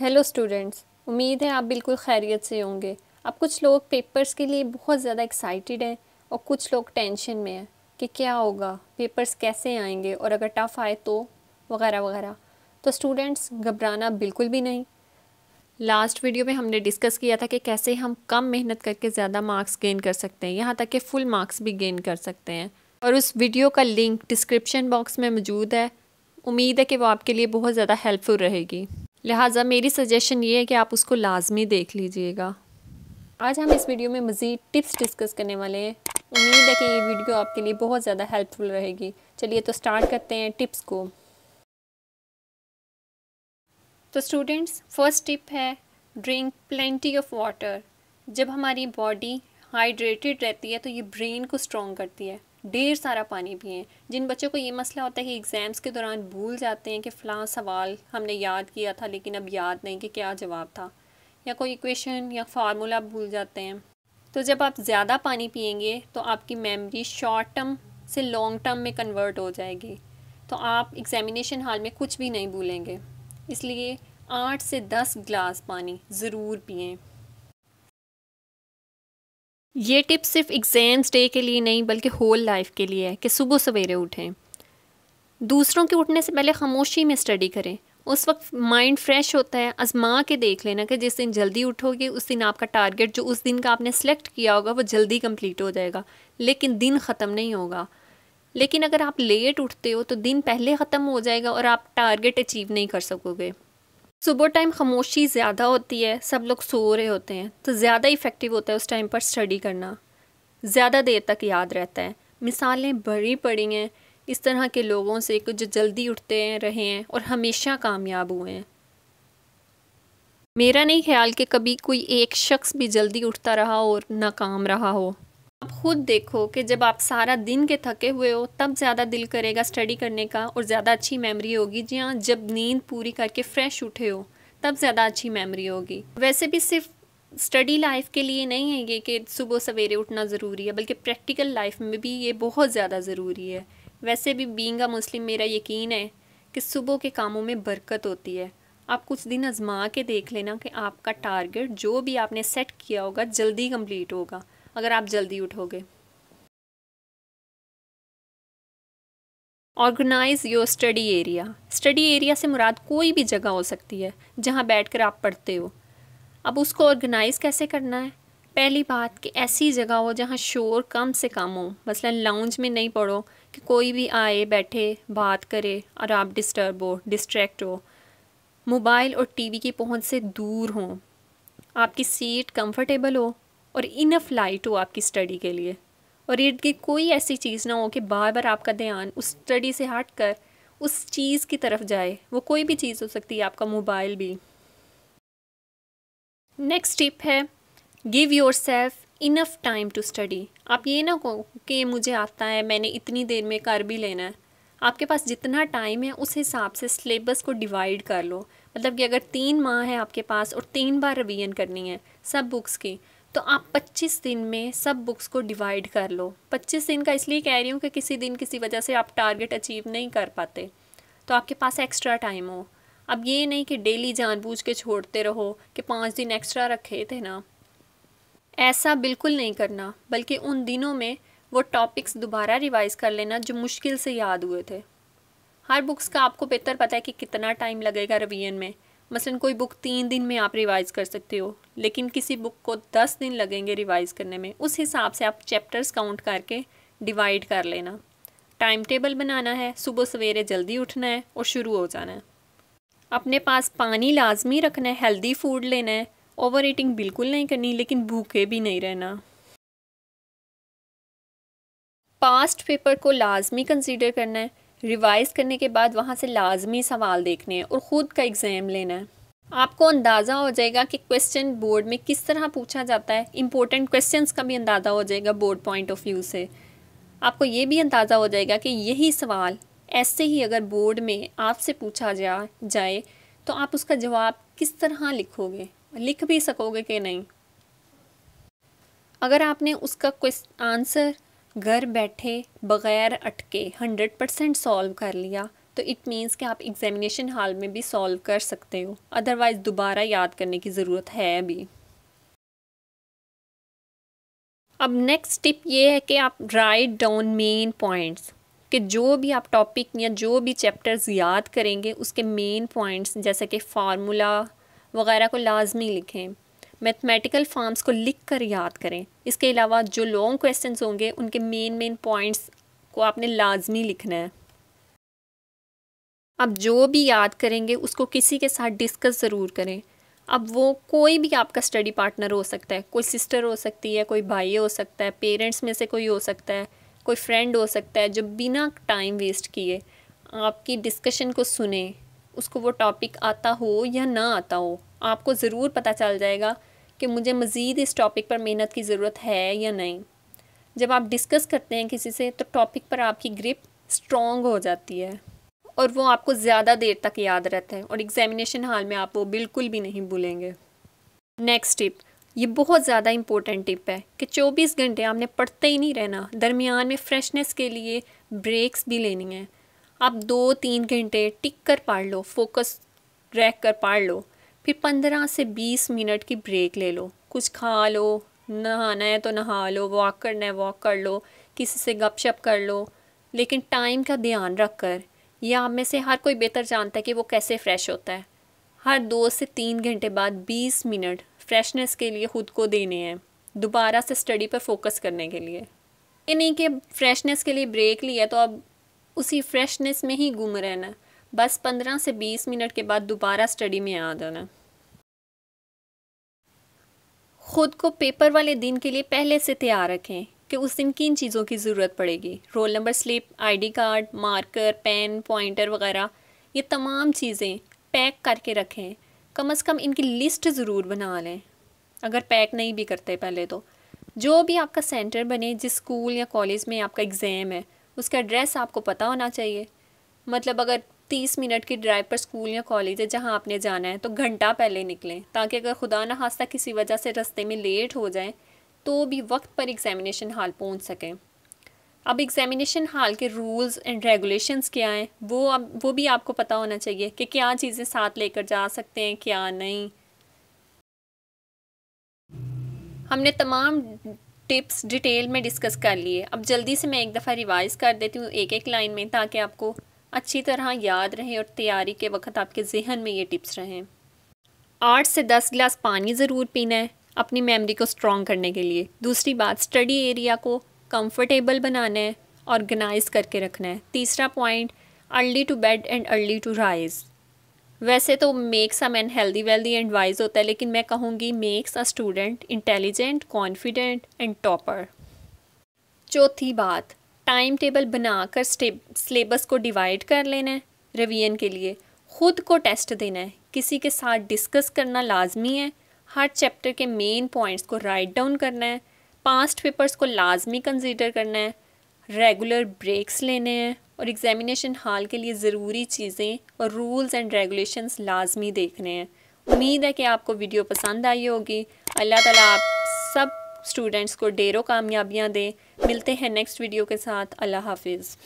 hello students उम्मीद है आप बिल्कुल खैरियत से होंगे अब कुछ लोग पेपर्स के लिए बहुत ज़्यादा एक्साइटेड हैं और कुछ लोग टेंशन में हैं कि क्या होगा पेपर्स कैसे आएंगे और अगर टफ़ आए तो वगैरह वगैरह तो स्टूडेंट्स घबराना बिल्कुल भी नहीं लास्ट वीडियो में हमने डिस्कस किया था कि कैसे हम कम मेहनत करके ज़्यादा मार्क्स गेन कर सकते हैं यहाँ तक कि फुल मार्क्स भी गेन कर सकते हैं और उस वीडियो का लिंक डिस्क्रिप्शन बॉक्स में मौजूद है उम्मीद है कि वो आपके लिए बहुत ज़्यादा हेल्पफुल रहेगी लिहाजा मेरी सजेशन ये है कि आप उसको लाजमी देख लीजिएगा आज हम इस वीडियो में मज़ीद टिप्स डिस्कस करने वाले हैं उम्मीद है कि ये वीडियो आपके लिए बहुत ज़्यादा हेल्पफुल रहेगी चलिए तो स्टार्ट करते हैं टिप्स को तो स्टूडेंट्स फर्स्ट टिप है ड्रिंक प्लेंटी ऑफ वाटर जब हमारी बॉडी हाइड्रेटेड रहती है तो ये ब्रेन को स्ट्रॉन्ग करती है ढेर सारा पानी पिए जिन बच्चों को ये मसला होता है कि एग्ज़ाम्स के दौरान भूल जाते हैं कि फ़लाँ सवाल हमने याद किया था लेकिन अब याद नहीं कि क्या जवाब था या कोई इक्वेशन या फार्मूला भूल जाते हैं तो जब आप ज़्यादा पानी पियेंगे तो आपकी मेमोरी शॉर्ट टर्म से लॉन्ग टर्म में कन्वर्ट हो जाएगी तो आप एग्ज़ामिनेशन हाल में कुछ भी नहीं भूलेंगे इसलिए आठ से दस ग्लास पानी ज़रूर पिएँ ये टिप सिर्फ एग्ज़ाम्स डे के लिए नहीं बल्कि होल लाइफ के लिए है कि सुबह सवेरे उठें दूसरों के उठने से पहले खामोशी में स्टडी करें उस वक्त माइंड फ्रेश होता है आजमा के देख लेना कि जिस दिन जल्दी उठोगे उस दिन आपका टारगेट जो उस दिन का आपने सेलेक्ट किया होगा वो जल्दी कंप्लीट हो जाएगा लेकिन दिन ख़त्म नहीं होगा लेकिन अगर आप लेट उठते हो तो दिन पहले ख़त्म हो जाएगा और आप टारगेट अचीव नहीं कर सकोगे सुबह टाइम खामोशी ज़्यादा होती है सब लोग सो रहे होते हैं तो ज़्यादा इफ़ेक्टिव होता है उस टाइम पर स्टडी करना ज़्यादा देर तक याद रहता है मिसालें बड़ी पड़ी हैं इस तरह के लोगों से कुछ जो जल्दी उठते हैं रहे हैं और हमेशा कामयाब हुए हैं मेरा नहीं ख्याल कि कभी कोई एक शख्स भी जल्दी उठता रहा और नाकाम रहा हो आप खुद देखो कि जब आप सारा दिन के थके हुए हो तब ज़्यादा दिल करेगा स्टडी करने का और ज़्यादा अच्छी मेमोरी होगी जी हाँ जब नींद पूरी करके फ्रेश उठे हो तब ज़्यादा अच्छी मेमोरी होगी वैसे भी सिर्फ स्टडी लाइफ के लिए नहीं है ये कि सुबह सवेरे उठना ज़रूरी है बल्कि प्रैक्टिकल लाइफ में भी ये बहुत ज़्यादा ज़रूरी है वैसे भी बींग मुस्लिम मेरा यकीन है कि सुबह के कामों में बरकत होती है आप कुछ दिन आजमा के देख लेना कि आपका टारगेट जो भी आपने सेट किया होगा जल्दी कम्प्लीट होगा अगर आप जल्दी उठोगे organise your study area study area से मुराद कोई भी जगह हो सकती है जहाँ बैठ आप पढ़ते हो अब उसको ऑर्गेनाइज कैसे करना है पहली बात कि ऐसी जगह हो जहाँ शोर कम से कम हो मसलन लाउंज में नहीं पढ़ो कि कोई भी आए बैठे बात करे और आप डिस्टर्ब हो डिस्ट्रैक्ट हो मोबाइल और टीवी की पहुंच से दूर हों आपकी सीट कंफर्टेबल हो और इनफ लाइट हो आपकी स्टडी के लिए और इर्द गिर्द कोई ऐसी चीज़ ना हो कि बार बार आपका ध्यान उस स्टडी से हट कर उस चीज़ की तरफ जाए वो कोई भी चीज़ हो सकती है आपका मोबाइल भी नेक्स्ट टिप है give yourself enough time to study आप ये ना कहो कि मुझे आता है मैंने इतनी देर में कर भी लेना है आपके पास जितना टाइम है उस हिसाब से सिलेबस को डिवाइड कर लो मतलब कि अगर तीन माह है आपके पास और तीन बार रिवीजन करनी है सब बुक्स की तो आप 25 दिन में सब बुक्स को डिवाइड कर लो 25 दिन का इसलिए कह रही हूँ कि किसी दिन किसी वजह से आप टारगेट अचीव नहीं कर पाते तो आपके पास एक्स्ट्रा टाइम हो अब ये नहीं कि डेली जानबूझ के छोड़ते रहो कि पाँच दिन एक्स्ट्रा रखे थे ना ऐसा बिल्कुल नहीं करना बल्कि उन दिनों में वो टॉपिक्स दोबारा रिवाइज़ कर लेना जो मुश्किल से याद हुए थे हर बुक्स का आपको बेहतर पता है कि कितना टाइम लगेगा रवियन में मसलन कोई बुक तीन दिन में आप रिवाइज़ कर सकते हो लेकिन किसी बुक को दस दिन लगेंगे रिवाइज़ करने में उस हिसाब से आप चैप्टर्स काउंट करके डिवाइड कर लेना टाइम टेबल बनाना है सुबह सवेरे जल्दी उठना है और शुरू हो जाना है अपने पास पानी लाजमी रखना है हेल्दी फूड लेना है ओवर ईटिंग बिल्कुल नहीं करनी लेकिन भूखे भी नहीं रहना पास्ट पेपर को लाजमी कंसिडर करना है रिवाइज़ करने के बाद वहाँ से लाजमी सवाल देखने हैं और ख़ुद का एग्ज़ाम लेना है आपको अंदाज़ा हो जाएगा कि क्वेश्चन बोर्ड में किस तरह पूछा जाता है इंपॉर्टेंट क्वेश्चंस का भी अंदाज़ा हो जाएगा बोर्ड पॉइंट ऑफ व्यू से आपको ये भी अंदाज़ा हो जाएगा कि यही सवाल ऐसे ही अगर बोर्ड में आपसे पूछा जा जाए तो आप उसका जवाब किस तरह लिखोगे लिख भी सकोगे कि नहीं अगर आपने उसका क्वेश्चन आंसर घर बैठे बग़ैर अटके हंड्रेड परसेंट सॉल्व कर लिया तो इट मीन्स कि आप एग्ज़ामिनेशन हॉल में भी सॉल्व कर सकते हो अदरवाइज़ दोबारा याद करने की ज़रूरत है अभी अब नेक्स्ट टिप ये है कि आप राइट डाउन मेन पॉइंट्स कि जो भी आप टॉपिक या जो भी चैप्टर्स याद करेंगे उसके मेन पॉइंट्स जैसे कि फार्मूला वगैरह को लाजमी लिखें मैथमेटिकल फॉर्म्स को लिख कर याद करें इसके अलावा जो लॉन्ग क्वेश्चन होंगे उनके मेन मेन पॉइंट्स को आपने लाजमी लिखना है अब जो भी याद करेंगे उसको किसी के साथ डिस्कस ज़रूर करें अब वो कोई भी आपका स्टडी पार्टनर हो सकता है कोई सिस्टर हो सकती है कोई भाई हो सकता है पेरेंट्स में से कोई हो सकता है कोई फ्रेंड हो सकता है जो बिना टाइम वेस्ट किए आपकी डिस्कशन को सुने उसको वो टॉपिक आता हो या ना आता हो आपको ज़रूर पता चल जाएगा कि मुझे मज़ीद इस टॉपिक पर मेहनत की ज़रूरत है या नहीं जब आप डिस्कस करते हैं किसी से तो टॉपिक पर आपकी ग्रिप स्ट्रॉन्ग हो जाती है और वो आपको ज़्यादा देर तक याद रहता है और एग्ज़ामिनेशन हाल में आप वो बिल्कुल भी नहीं भूलेंगे नेक्स्ट टिप ये बहुत ज़्यादा इम्पोर्टेंट टिप है कि 24 घंटे आपने पढ़ते ही नहीं रहना दरमियान में फ्रेशनेस के लिए ब्रेक्स भी लेनी है आप दो तीन घंटे टिक कर पढ़ लो फोकस रख कर पढ़ लो फिर पंद्रह से बीस मिनट की ब्रेक ले लो कुछ खा लो नहाना है तो नहा लो वॉक करना है वॉक कर लो किसी से गपशप कर लो लेकिन टाइम का ध्यान रख कर यह आप में से हर कोई बेहतर जानता है कि वो कैसे फ्रेश होता है हर दो से तीन घंटे बाद बीस मिनट फ्रेशनेस के लिए ख़ुद को देने हैं दोबारा से स्टडी पर फोकस करने के लिए ये नहीं कि फ्रेशनेस के लिए ब्रेक लिया तो अब उसी फ्रेशनेस में ही गुम रहना बस पंद्रह से बीस मिनट के बाद दोबारा स्टडी में आ जाना खुद को पेपर वाले दिन के लिए पहले से तैयार रखें कि उस दिन किन चीज़ों की ज़रूरत पड़ेगी roll number slip ID card marker pen pointer वगैरह ये तमाम चीज़ें पैक करके रखें कम अज़ कम इनकी लिस्ट ज़रूर बना लें अगर पैक नहीं भी करते पहले तो जो भी आपका सेंटर बने जिस स्कूल या कॉलेज में आपका एग्ज़ाम है उसका एड्रेस आपको पता होना चाहिए मतलब अगर तीस मिनट की ड्राइव पर स्कूल या कॉलेज है जहाँ आपने जाना है तो घंटा पहले निकलें ताकि अगर खुदा न हादसा किसी वजह से रस्ते में लेट हो जाए तो भी वक्त पर एग्ज़ामिनेशन हाल पहुँच सकें अब एग्ज़ामिनेशन हाल के रूल्स एंड रेगुलेशंस क्या हैं वो अब वो भी आपको पता होना चाहिए कि क्या चीज़ें साथ लेकर जा सकते हैं क्या नहीं हमने तमाम टिप्स डिटेल में डिस्कस कर लिए अब जल्दी से मैं एक दफ़ा रिवाइज़ कर देती हूँ एक एक लाइन में ताकि आपको अच्छी तरह याद रहें और तैयारी के वक्त आपके जहन में ये टिप्स रहें आठ से दस गिलास पानी ज़रूर पीना है अपनी मेमोरी को स्ट्रॉन्ग करने के लिए दूसरी बात स्टडी एरिया को कंफर्टेबल बनाना है ऑर्गेनाइज करके रखना है तीसरा point early to bed and early to rise वैसे तो makes a man healthy wealthy and wise होता है लेकिन मैं कहूँगी makes a student intelligent confident and topper चौथी बात टाइम टेबल बना कर सिलेबस को डिवाइड कर लेना है रिवीजन के लिए ख़ुद को टेस्ट देना है किसी के साथ डिस्कस करना लाजमी है हर चैप्टर के मेन पॉइंट्स को राइट डाउन करना है पास्ट पेपर्स को लाजमी कंसिडर करना है रेगुलर ब्रेक्स लेने हैं और एग्ज़ामिनेशन हॉल के लिए ज़रूरी चीज़ें और रूल्स एंड रेगुलेशंस लाजमी देखने हैं उम्मीद है कि आपको वीडियो पसंद आई होगी अल्लाह ताला आप स्टूडेंट्स को डेरो कामयाबियाँ दें मिलते हैं नेक्स्ट वीडियो के साथ अल्लाह हाफिज़